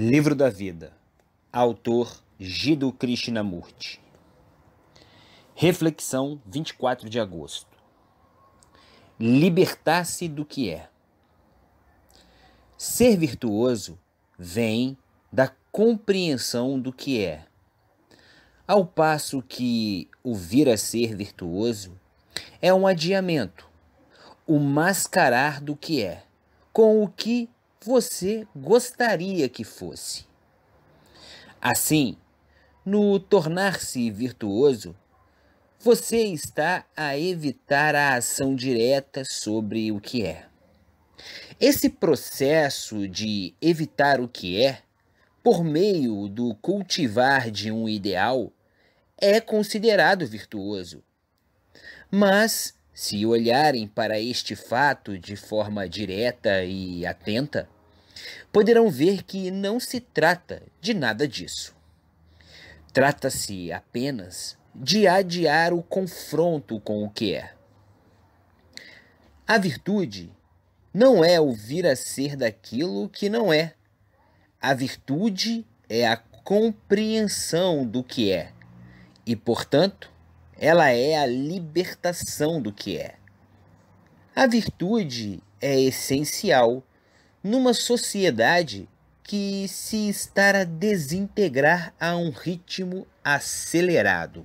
Livro da Vida, autor Gido Krishnamurti. Reflexão 24 de agosto. Libertar-se do que é. Ser virtuoso vem da compreensão do que é. Ao passo que o vir a ser virtuoso é um adiamento, o mascarar do que é, com o que você gostaria que fosse. Assim, no tornar-se virtuoso, você está a evitar a ação direta sobre o que é. Esse processo de evitar o que é, por meio do cultivar de um ideal, é considerado virtuoso. Mas se olharem para este fato de forma direta e atenta, poderão ver que não se trata de nada disso. Trata-se apenas de adiar o confronto com o que é. A virtude não é o vir a ser daquilo que não é. A virtude é a compreensão do que é e, portanto, ela é a libertação do que é. A virtude é essencial numa sociedade que se está a desintegrar a um ritmo acelerado.